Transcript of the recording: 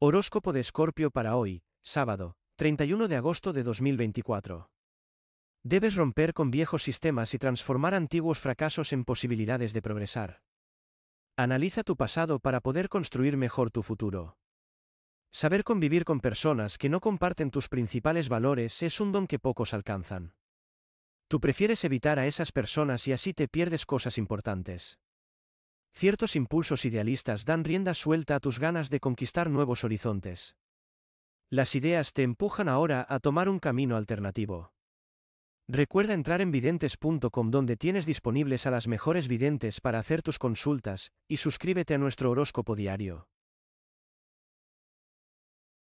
Horóscopo de Escorpio para hoy, sábado, 31 de agosto de 2024. Debes romper con viejos sistemas y transformar antiguos fracasos en posibilidades de progresar. Analiza tu pasado para poder construir mejor tu futuro. Saber convivir con personas que no comparten tus principales valores es un don que pocos alcanzan. Tú prefieres evitar a esas personas y así te pierdes cosas importantes. Ciertos impulsos idealistas dan rienda suelta a tus ganas de conquistar nuevos horizontes. Las ideas te empujan ahora a tomar un camino alternativo. Recuerda entrar en videntes.com donde tienes disponibles a las mejores videntes para hacer tus consultas, y suscríbete a nuestro horóscopo diario.